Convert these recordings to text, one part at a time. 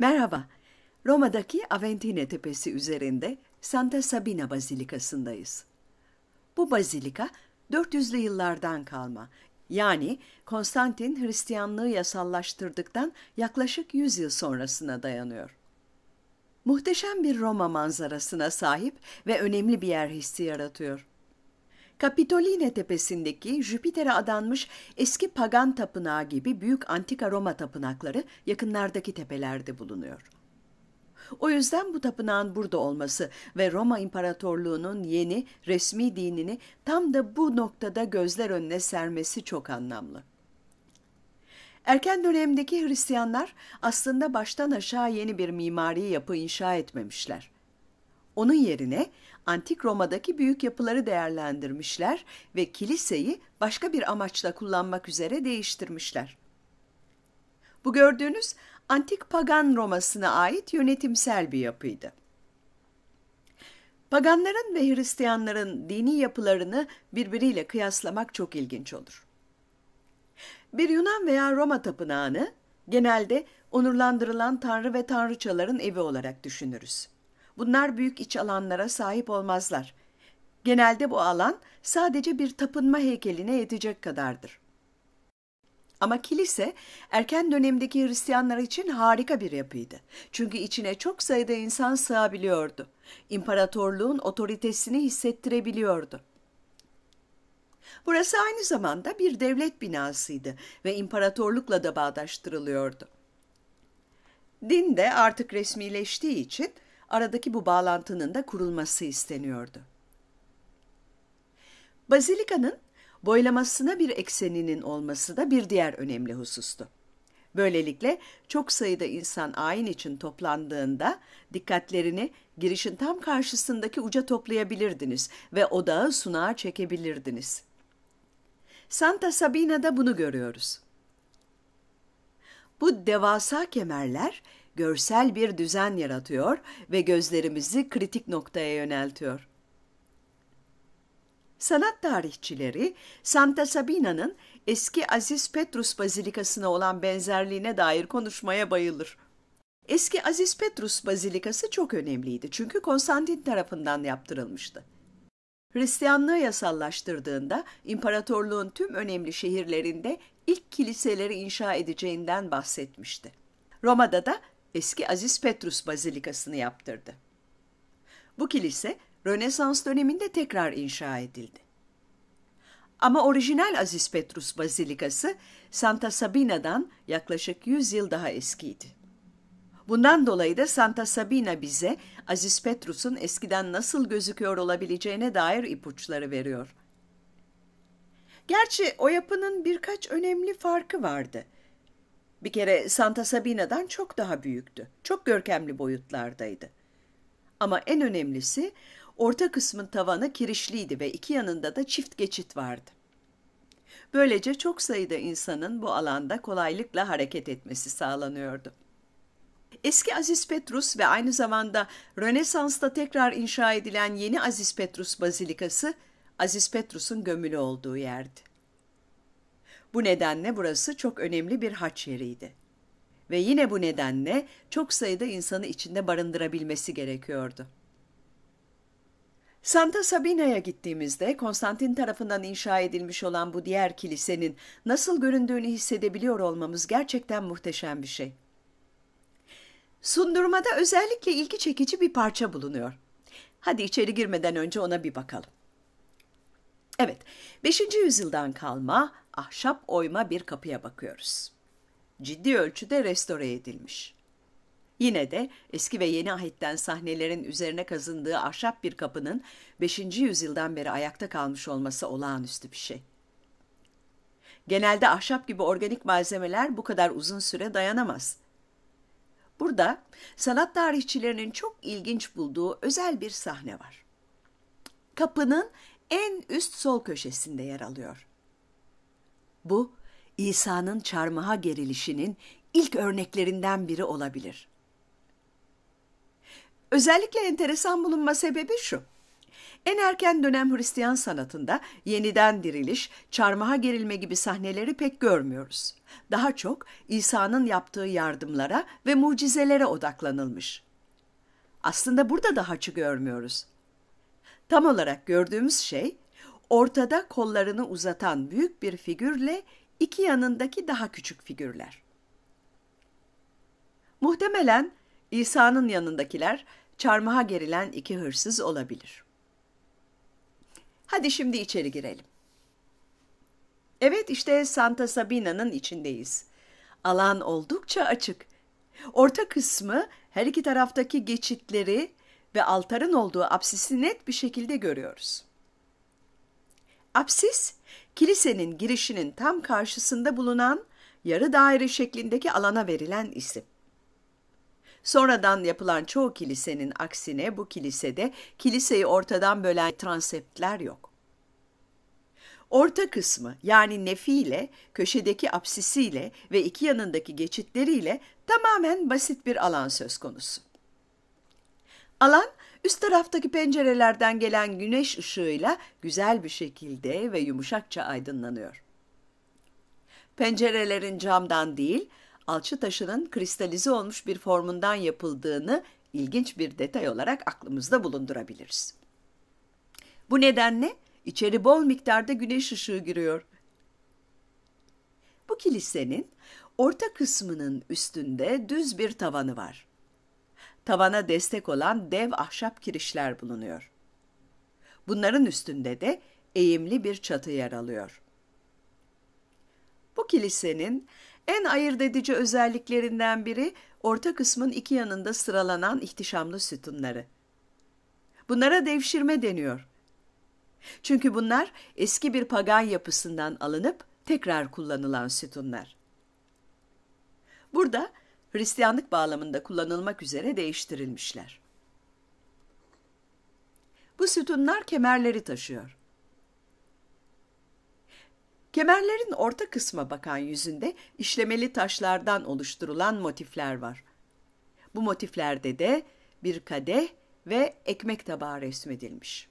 Merhaba, Roma'daki Aventine Tepesi üzerinde Santa Sabina Bazilikası'ndayız. Bu bazilika 400'lü yıllardan kalma, yani Konstantin Hristiyanlığı yasallaştırdıktan yaklaşık 100 yıl sonrasına dayanıyor. Muhteşem bir Roma manzarasına sahip ve önemli bir yer hissi yaratıyor. Kapitoline tepesindeki Jüpiter'e adanmış eski pagan tapınağı gibi büyük antika Roma tapınakları yakınlardaki tepelerde bulunuyor. O yüzden bu tapınağın burada olması ve Roma İmparatorluğu'nun yeni resmi dinini tam da bu noktada gözler önüne sermesi çok anlamlı. Erken dönemdeki Hristiyanlar aslında baştan aşağı yeni bir mimari yapı inşa etmemişler. Onun yerine antik Roma'daki büyük yapıları değerlendirmişler ve kiliseyi başka bir amaçla kullanmak üzere değiştirmişler. Bu gördüğünüz antik pagan Roma'sına ait yönetimsel bir yapıydı. Paganların ve Hristiyanların dini yapılarını birbiriyle kıyaslamak çok ilginç olur. Bir Yunan veya Roma tapınağını genelde onurlandırılan tanrı ve tanrıçaların evi olarak düşünürüz bunlar büyük iç alanlara sahip olmazlar. Genelde bu alan sadece bir tapınma heykeline yetecek kadardır. Ama kilise erken dönemdeki Hristiyanlar için harika bir yapıydı. Çünkü içine çok sayıda insan sığabiliyordu. İmparatorluğun otoritesini hissettirebiliyordu. Burası aynı zamanda bir devlet binasıydı ve imparatorlukla da bağdaştırılıyordu. Din de artık resmileştiği için aradaki bu bağlantının da kurulması isteniyordu. Bazilika'nın boylamasına bir ekseninin olması da bir diğer önemli husustu. Böylelikle çok sayıda insan ayin için toplandığında dikkatlerini girişin tam karşısındaki uca toplayabilirdiniz ve odağı sunağa çekebilirdiniz. Santa Sabina'da bunu görüyoruz. Bu devasa kemerler görsel bir düzen yaratıyor ve gözlerimizi kritik noktaya yöneltiyor. Sanat tarihçileri Santa Sabina'nın eski Aziz Petrus Bazilikası'na olan benzerliğine dair konuşmaya bayılır. Eski Aziz Petrus Bazilikası çok önemliydi çünkü Konstantin tarafından yaptırılmıştı. Hristiyanlığı yasallaştırdığında imparatorluğun tüm önemli şehirlerinde ilk kiliseleri inşa edeceğinden bahsetmişti. Roma'da da eski Aziz Petrus Bazilikası'nı yaptırdı. Bu kilise Rönesans döneminde tekrar inşa edildi. Ama orijinal Aziz Petrus Bazilikası Santa Sabina'dan yaklaşık 100 yıl daha eskiydi. Bundan dolayı da Santa Sabina bize Aziz Petrus'un eskiden nasıl gözüküyor olabileceğine dair ipuçları veriyor. Gerçi o yapının birkaç önemli farkı vardı.'' Bir kere Santa Sabina'dan çok daha büyüktü. Çok görkemli boyutlardaydı. Ama en önemlisi orta kısmın tavanı kirişliydi ve iki yanında da çift geçit vardı. Böylece çok sayıda insanın bu alanda kolaylıkla hareket etmesi sağlanıyordu. Eski Aziz Petrus ve aynı zamanda Rönesans'ta tekrar inşa edilen yeni Aziz Petrus Bazilikası, Aziz Petrus'un gömülü olduğu yerdi. Bu nedenle burası çok önemli bir haç yeriydi. Ve yine bu nedenle çok sayıda insanı içinde barındırabilmesi gerekiyordu. Santa Sabina'ya gittiğimizde Konstantin tarafından inşa edilmiş olan bu diğer kilisenin nasıl göründüğünü hissedebiliyor olmamız gerçekten muhteşem bir şey. Sundurmada özellikle ilgi çekici bir parça bulunuyor. Hadi içeri girmeden önce ona bir bakalım. Evet, 5. yüzyıldan kalma ahşap oyma bir kapıya bakıyoruz. Ciddi ölçüde restore edilmiş. Yine de eski ve yeni ahitten sahnelerin üzerine kazındığı ahşap bir kapının 5. yüzyıldan beri ayakta kalmış olması olağanüstü bir şey. Genelde ahşap gibi organik malzemeler bu kadar uzun süre dayanamaz. Burada sanat tarihçilerinin çok ilginç bulduğu özel bir sahne var. Kapının en üst sol köşesinde yer alıyor. Bu, İsa'nın çarmıha gerilişinin ilk örneklerinden biri olabilir. Özellikle enteresan bulunma sebebi şu. En erken dönem Hristiyan sanatında yeniden diriliş, çarmıha gerilme gibi sahneleri pek görmüyoruz. Daha çok İsa'nın yaptığı yardımlara ve mucizelere odaklanılmış. Aslında burada da haçı görmüyoruz. Tam olarak gördüğümüz şey ortada kollarını uzatan büyük bir figürle iki yanındaki daha küçük figürler. Muhtemelen İsa'nın yanındakiler çarmıha gerilen iki hırsız olabilir. Hadi şimdi içeri girelim. Evet işte Santa Sabina'nın içindeyiz. Alan oldukça açık. Orta kısmı her iki taraftaki geçitleri ve altarın olduğu apsisi net bir şekilde görüyoruz.'' Apsis, kilisenin girişinin tam karşısında bulunan yarı daire şeklindeki alana verilen isim. Sonradan yapılan çoğu kilisenin aksine bu kilisede kiliseyi ortadan bölen transeptler yok. Orta kısmı yani nefiyle, köşedeki apsisiyle ve iki yanındaki geçitleriyle tamamen basit bir alan söz konusu. Alan üst taraftaki pencerelerden gelen güneş ışığıyla güzel bir şekilde ve yumuşakça aydınlanıyor. Pencerelerin camdan değil, alçı taşının kristalize olmuş bir formundan yapıldığını ilginç bir detay olarak aklımızda bulundurabiliriz. Bu nedenle içeri bol miktarda güneş ışığı giriyor. Bu kilisenin orta kısmının üstünde düz bir tavanı var tavana destek olan dev ahşap kirişler bulunuyor. Bunların üstünde de eğimli bir çatı yer alıyor. Bu kilisenin en ayırt edici özelliklerinden biri orta kısmın iki yanında sıralanan ihtişamlı sütunları. Bunlara devşirme deniyor. Çünkü bunlar eski bir pagan yapısından alınıp tekrar kullanılan sütunlar. Burada Hristiyanlık bağlamında kullanılmak üzere değiştirilmişler. Bu sütunlar kemerleri taşıyor. Kemerlerin orta kısma bakan yüzünde işlemeli taşlardan oluşturulan motifler var. Bu motiflerde de bir kadeh ve ekmek tabağı resmedilmiş.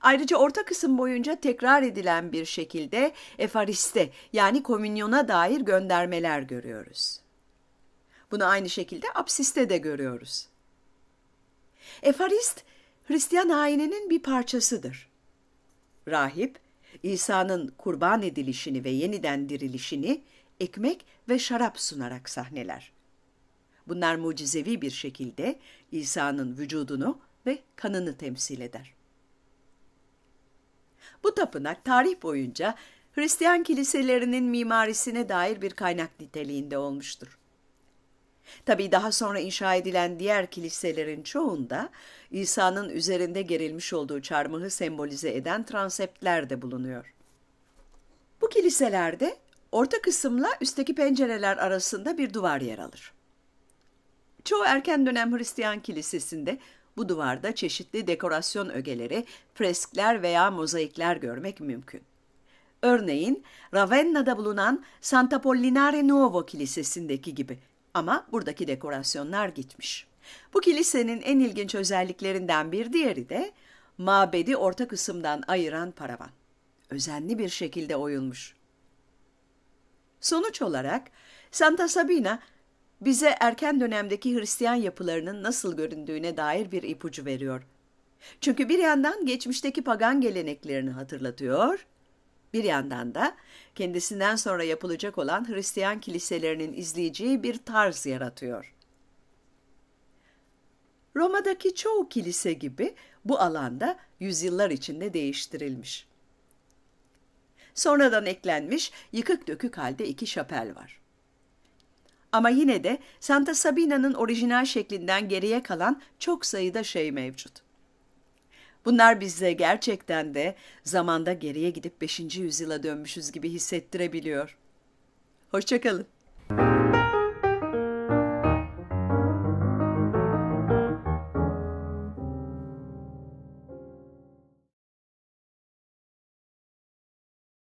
Ayrıca orta kısım boyunca tekrar edilen bir şekilde Efariste yani komünyona dair göndermeler görüyoruz. Bunu aynı şekilde apsiste de görüyoruz. Efarist, Hristiyan haininin bir parçasıdır. Rahip, İsa'nın kurban edilişini ve yeniden dirilişini ekmek ve şarap sunarak sahneler. Bunlar mucizevi bir şekilde İsa'nın vücudunu ve kanını temsil eder. Bu tapınak tarih boyunca Hristiyan kiliselerinin mimarisine dair bir kaynak niteliğinde olmuştur. Tabi daha sonra inşa edilen diğer kiliselerin çoğunda İsa'nın üzerinde gerilmiş olduğu çarmıhı sembolize eden transeptler de bulunuyor. Bu kiliselerde orta kısımla üstteki pencereler arasında bir duvar yer alır. Çoğu erken dönem Hristiyan kilisesinde bu duvarda çeşitli dekorasyon ögeleri, freskler veya mozaikler görmek mümkün. Örneğin Ravenna'da bulunan Santa Pollinare Nuovo Kilisesi'ndeki gibi ama buradaki dekorasyonlar gitmiş. Bu kilisenin en ilginç özelliklerinden bir diğeri de mabedi orta kısımdan ayıran paravan. Özenli bir şekilde oyulmuş. Sonuç olarak Santa Sabina bize erken dönemdeki Hristiyan yapılarının nasıl göründüğüne dair bir ipucu veriyor. Çünkü bir yandan geçmişteki pagan geleneklerini hatırlatıyor, bir yandan da kendisinden sonra yapılacak olan Hristiyan kiliselerinin izleyeceği bir tarz yaratıyor. Roma'daki çoğu kilise gibi bu alanda yüzyıllar içinde değiştirilmiş. Sonradan eklenmiş yıkık dökük halde iki şapel var. Ama yine de Santa Sabina'nın orijinal şeklinden geriye kalan çok sayıda şey mevcut. Bunlar bizde gerçekten de zamanda geriye gidip 5. yüzyıla dönmüşüz gibi hissettirebiliyor. Hoşçakalın.